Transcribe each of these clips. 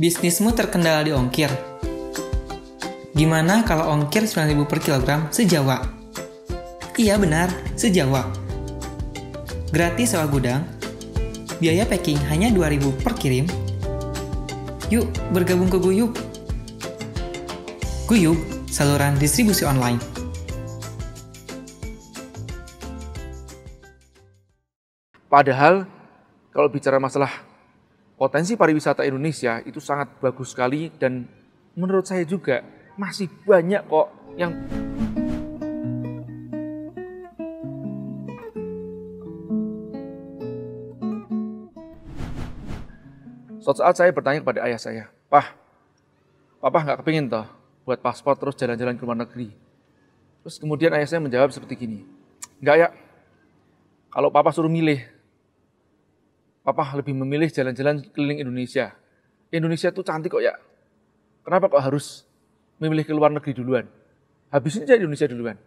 Bisnismu terkendala di ongkir. Gimana kalau ongkir 9000 per kilogram sejawa? Iya benar, sejawa. Gratis sewa gudang, biaya packing hanya 2000 per kirim. Yuk, bergabung ke Guyub. Guyub, saluran distribusi online. Padahal kalau bicara masalah potensi pariwisata Indonesia itu sangat bagus sekali dan menurut saya juga masih banyak kok yang Suatu saat saya bertanya kepada ayah saya, Pak, Papa nggak kepingin toh buat paspor terus jalan-jalan ke luar negeri. Terus kemudian ayah saya menjawab seperti gini, Nggak ya, kalau Papa suruh milih, Papa lebih memilih jalan-jalan keliling Indonesia. Indonesia tuh cantik kok ya. Kenapa kok harus memilih ke luar negeri duluan? Habisin aja Indonesia duluan.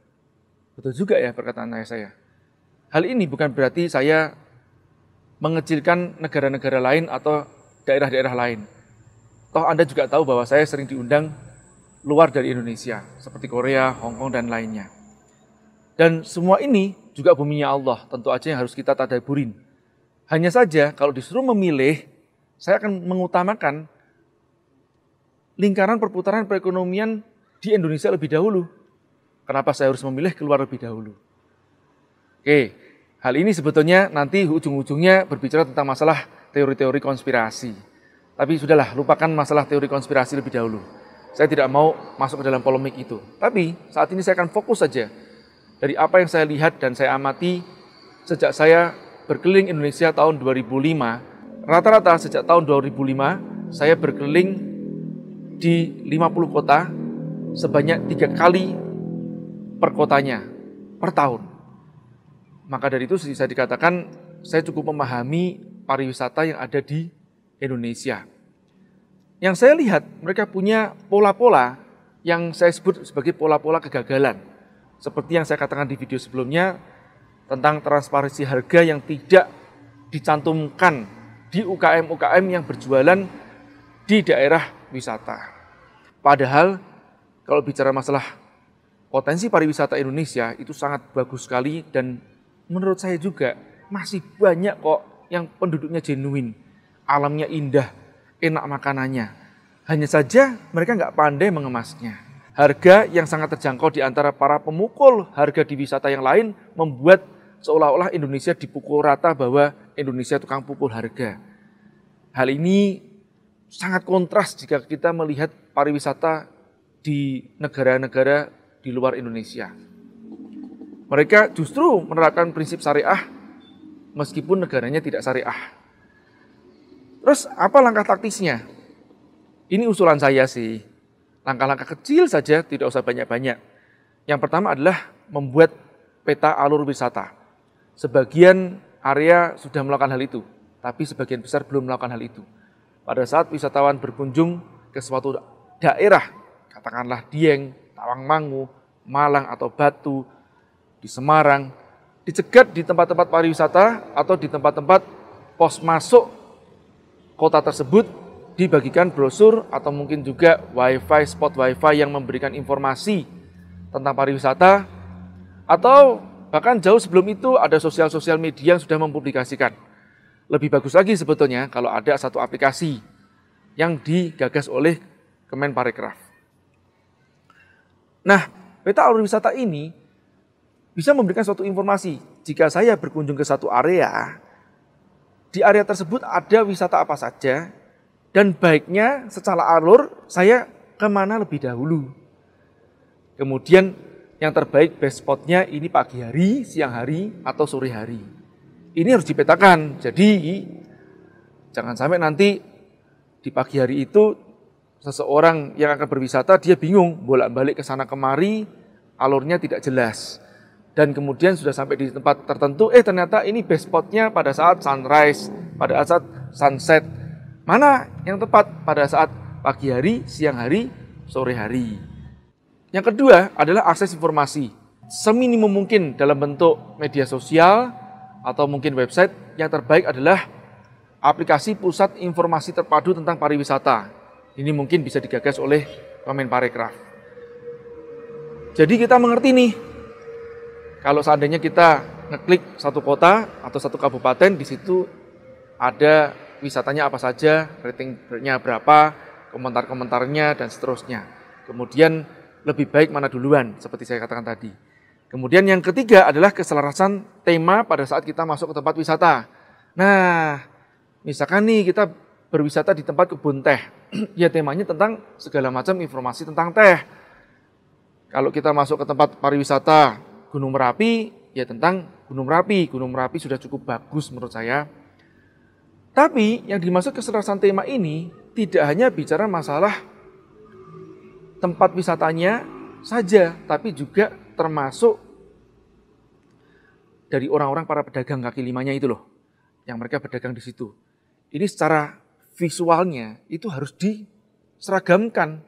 Betul juga ya perkataan ayah saya. Hal ini bukan berarti saya mengecilkan negara-negara lain atau daerah-daerah lain. Toh Anda juga tahu bahwa saya sering diundang luar dari Indonesia, seperti Korea, Hong Kong, dan lainnya. Dan semua ini juga buminya Allah, tentu aja yang harus kita tadaburin hanya saja kalau disuruh memilih, saya akan mengutamakan lingkaran perputaran perekonomian di Indonesia lebih dahulu. Kenapa saya harus memilih keluar lebih dahulu? Oke, hal ini sebetulnya nanti ujung-ujungnya berbicara tentang masalah teori-teori konspirasi. Tapi sudahlah, lupakan masalah teori konspirasi lebih dahulu. Saya tidak mau masuk ke dalam polemik itu. Tapi saat ini saya akan fokus saja dari apa yang saya lihat dan saya amati sejak saya berkeliling Indonesia tahun 2005. Rata-rata sejak tahun 2005 saya berkeliling di 50 kota sebanyak tiga kali per kotanya per tahun. Maka dari itu bisa dikatakan saya cukup memahami pariwisata yang ada di Indonesia. Yang saya lihat mereka punya pola-pola yang saya sebut sebagai pola-pola kegagalan. Seperti yang saya katakan di video sebelumnya, tentang transparansi harga yang tidak dicantumkan di UKM-UKM yang berjualan di daerah wisata. Padahal kalau bicara masalah potensi pariwisata Indonesia itu sangat bagus sekali dan menurut saya juga masih banyak kok yang penduduknya jenuin, alamnya indah, enak makanannya. Hanya saja mereka nggak pandai mengemasnya. Harga yang sangat terjangkau di antara para pemukul harga di wisata yang lain membuat seolah-olah Indonesia dipukul rata bahwa Indonesia tukang pukul harga. Hal ini sangat kontras jika kita melihat pariwisata di negara-negara di luar Indonesia. Mereka justru menerapkan prinsip syariah meskipun negaranya tidak syariah. Terus apa langkah taktisnya? Ini usulan saya sih. Langkah-langkah kecil saja tidak usah banyak-banyak. Yang pertama adalah membuat peta alur wisata. Sebagian area sudah melakukan hal itu, tapi sebagian besar belum melakukan hal itu. Pada saat wisatawan berkunjung ke suatu daerah, katakanlah Dieng, Tawangmangu, Malang atau Batu, di Semarang, dicegat di tempat-tempat pariwisata atau di tempat-tempat pos masuk kota tersebut dibagikan brosur atau mungkin juga wifi, spot wifi yang memberikan informasi tentang pariwisata atau Bahkan jauh sebelum itu ada sosial-sosial media yang sudah mempublikasikan. Lebih bagus lagi sebetulnya kalau ada satu aplikasi yang digagas oleh Kemenparekraf. Nah, peta alur wisata ini bisa memberikan suatu informasi. Jika saya berkunjung ke satu area, di area tersebut ada wisata apa saja, dan baiknya secara alur saya kemana lebih dahulu. Kemudian yang terbaik best spotnya ini pagi hari, siang hari, atau sore hari. Ini harus dipetakan. Jadi jangan sampai nanti di pagi hari itu seseorang yang akan berwisata dia bingung bolak-balik ke sana kemari, alurnya tidak jelas. Dan kemudian sudah sampai di tempat tertentu, eh ternyata ini best spotnya pada saat sunrise, pada saat sunset. Mana yang tepat pada saat pagi hari, siang hari, sore hari. Yang kedua adalah akses informasi seminimum mungkin dalam bentuk media sosial atau mungkin website. Yang terbaik adalah aplikasi pusat informasi terpadu tentang pariwisata. Ini mungkin bisa digagas oleh pemain parekraf. Jadi kita mengerti nih, kalau seandainya kita ngeklik satu kota atau satu kabupaten, di situ ada wisatanya apa saja, ratingnya berapa, komentar-komentarnya, dan seterusnya. Kemudian lebih baik mana duluan, seperti saya katakan tadi. Kemudian yang ketiga adalah keselarasan tema pada saat kita masuk ke tempat wisata. Nah, misalkan nih kita berwisata di tempat kebun teh. ya temanya tentang segala macam informasi tentang teh. Kalau kita masuk ke tempat pariwisata Gunung Merapi, ya tentang Gunung Merapi. Gunung Merapi sudah cukup bagus menurut saya. Tapi yang dimaksud keselarasan tema ini tidak hanya bicara masalah tempat wisatanya saja, tapi juga termasuk dari orang-orang para pedagang kaki limanya itu loh, yang mereka berdagang di situ. Ini secara visualnya itu harus diseragamkan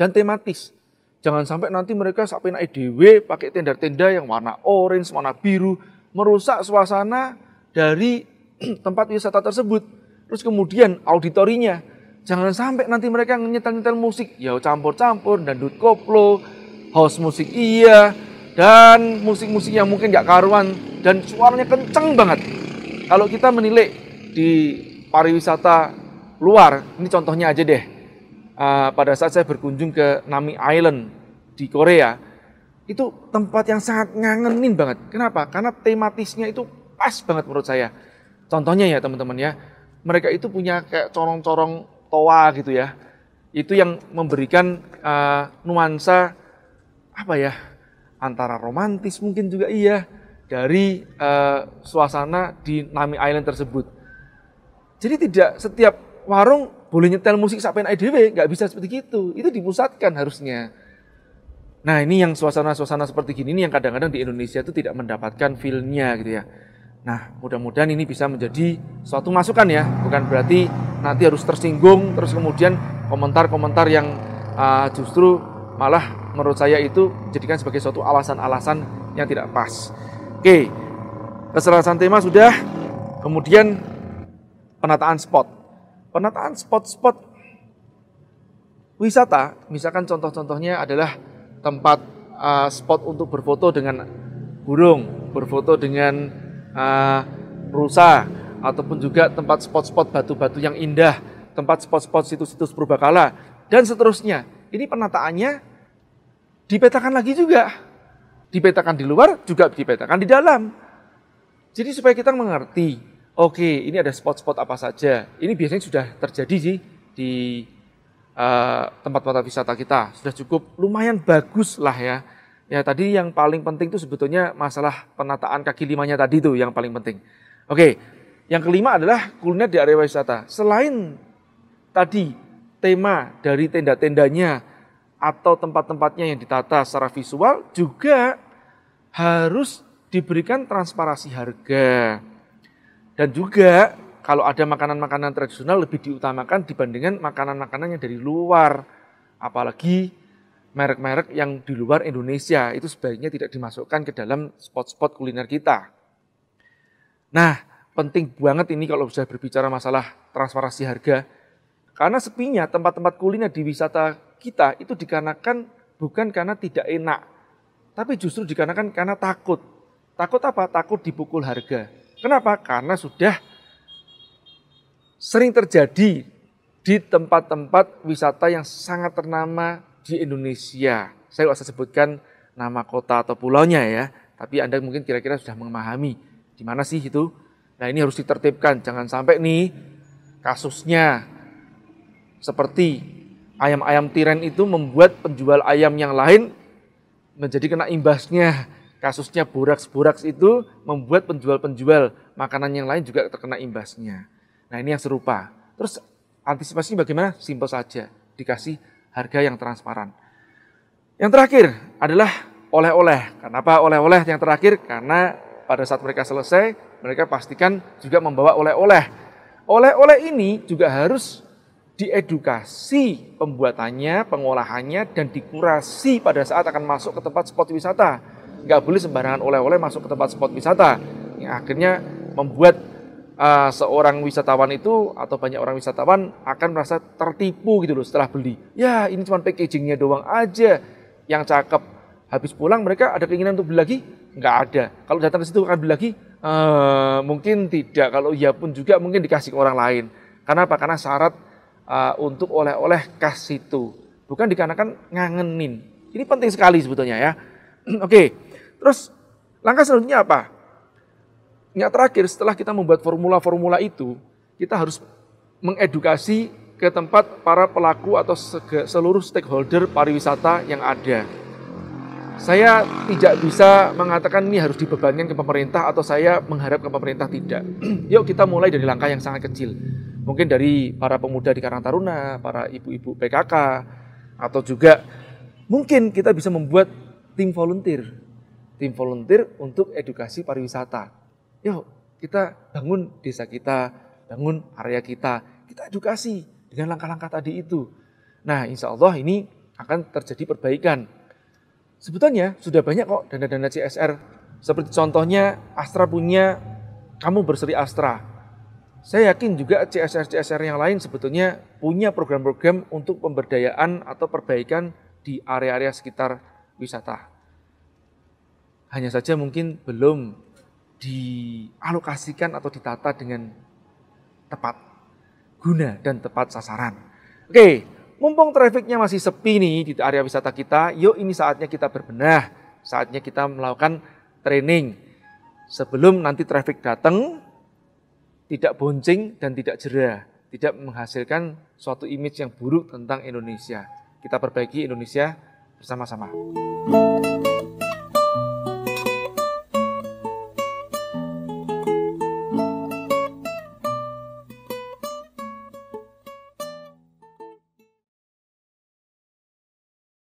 dan tematis. Jangan sampai nanti mereka sampai naik DW pakai tenda-tenda yang warna orange, warna biru, merusak suasana dari tempat wisata tersebut. Terus kemudian auditorinya Jangan sampai nanti mereka nyetel-nyetel musik, ya campur-campur, dan dangdut koplo, house musik iya, dan musik-musik yang mungkin gak karuan, dan suaranya kenceng banget. Kalau kita menilai di pariwisata luar, ini contohnya aja deh. Uh, pada saat saya berkunjung ke Nami Island di Korea, itu tempat yang sangat ngangenin banget. Kenapa? Karena tematisnya itu pas banget menurut saya. Contohnya ya teman-teman ya, mereka itu punya kayak corong-corong toa gitu ya. Itu yang memberikan uh, nuansa apa ya? antara romantis mungkin juga iya dari uh, suasana di Nami Island tersebut. Jadi tidak setiap warung boleh nyetel musik sampai IDW, nggak bisa seperti itu. Itu dipusatkan harusnya. Nah ini yang suasana-suasana seperti gini ini yang kadang-kadang di Indonesia itu tidak mendapatkan feel-nya gitu ya. Nah mudah-mudahan ini bisa menjadi suatu masukan ya, bukan berarti nanti harus tersinggung terus kemudian komentar-komentar yang uh, justru malah menurut saya itu jadikan sebagai suatu alasan-alasan yang tidak pas. Oke, keserasan tema sudah, kemudian penataan spot. Penataan spot-spot wisata, misalkan contoh-contohnya adalah tempat uh, spot untuk berfoto dengan burung, berfoto dengan uh, rusa, ataupun juga tempat spot-spot batu-batu yang indah, tempat spot-spot situs-situs purbakala dan seterusnya. Ini penataannya dipetakan lagi juga. Dipetakan di luar juga dipetakan di dalam. Jadi supaya kita mengerti, oke, okay, ini ada spot-spot apa saja. Ini biasanya sudah terjadi sih di eh, tempat tempat-tempat wisata kita. Sudah cukup lumayan bagus lah ya. Ya tadi yang paling penting itu sebetulnya masalah penataan kaki limanya tadi itu yang paling penting. Oke, okay, yang kelima adalah kuliner di area wisata. Selain tadi tema dari tenda-tendanya atau tempat-tempatnya yang ditata secara visual juga harus diberikan transparansi harga. Dan juga kalau ada makanan-makanan tradisional lebih diutamakan dibandingkan makanan-makanan yang dari luar. Apalagi merek-merek yang di luar Indonesia itu sebaiknya tidak dimasukkan ke dalam spot-spot kuliner kita. Nah, penting banget ini kalau bisa berbicara masalah transparansi harga. Karena sepinya tempat-tempat kuliner di wisata kita itu dikarenakan bukan karena tidak enak, tapi justru dikarenakan karena takut. Takut apa? Takut dipukul harga. Kenapa? Karena sudah sering terjadi di tempat-tempat wisata yang sangat ternama di Indonesia. Saya nggak usah sebutkan nama kota atau pulaunya ya, tapi Anda mungkin kira-kira sudah memahami di mana sih itu Nah ini harus ditertibkan, jangan sampai nih kasusnya seperti ayam-ayam tiren itu membuat penjual ayam yang lain menjadi kena imbasnya. Kasusnya boraks-boraks itu membuat penjual-penjual makanan yang lain juga terkena imbasnya. Nah ini yang serupa. Terus antisipasi bagaimana? Simpel saja, dikasih harga yang transparan. Yang terakhir adalah oleh-oleh. Kenapa oleh-oleh yang terakhir? Karena pada saat mereka selesai, mereka pastikan juga membawa oleh-oleh. Oleh-oleh ini juga harus diedukasi pembuatannya, pengolahannya, dan dikurasi pada saat akan masuk ke tempat spot wisata. Nggak boleh sembarangan oleh-oleh masuk ke tempat spot wisata. Yang akhirnya membuat uh, seorang wisatawan itu atau banyak orang wisatawan akan merasa tertipu gitu loh setelah beli. Ya ini cuma packagingnya doang aja yang cakep. Habis pulang mereka ada keinginan untuk beli lagi? Nggak ada. Kalau datang ke situ akan beli lagi? uh, mungkin tidak. Kalau ia pun juga mungkin dikasih ke orang lain. Karena apa? Karena syarat uh, untuk oleh-oleh kas itu. Bukan dikarenakan ngangenin. Ini penting sekali sebetulnya ya. Oke, terus langkah selanjutnya apa? Yang terakhir setelah kita membuat formula-formula itu, kita harus mengedukasi ke tempat para pelaku atau seluruh stakeholder pariwisata yang ada saya tidak bisa mengatakan ini harus dibebankan ke pemerintah atau saya mengharap ke pemerintah tidak. Yuk kita mulai dari langkah yang sangat kecil. Mungkin dari para pemuda di Karang Taruna, para ibu-ibu PKK, atau juga mungkin kita bisa membuat tim volunteer. Tim volunteer untuk edukasi pariwisata. Yuk kita bangun desa kita, bangun area kita. Kita edukasi dengan langkah-langkah tadi itu. Nah insya Allah ini akan terjadi perbaikan Sebetulnya sudah banyak kok dana-dana CSR. Seperti contohnya Astra punya kamu berseri Astra. Saya yakin juga CSR-CSR yang lain sebetulnya punya program-program untuk pemberdayaan atau perbaikan di area-area sekitar wisata. Hanya saja mungkin belum dialokasikan atau ditata dengan tepat, guna dan tepat sasaran. Oke, mumpung trafiknya masih sepi nih di area wisata kita, yuk ini saatnya kita berbenah, saatnya kita melakukan training. Sebelum nanti trafik datang, tidak boncing dan tidak jera, tidak menghasilkan suatu image yang buruk tentang Indonesia. Kita perbaiki Indonesia bersama-sama.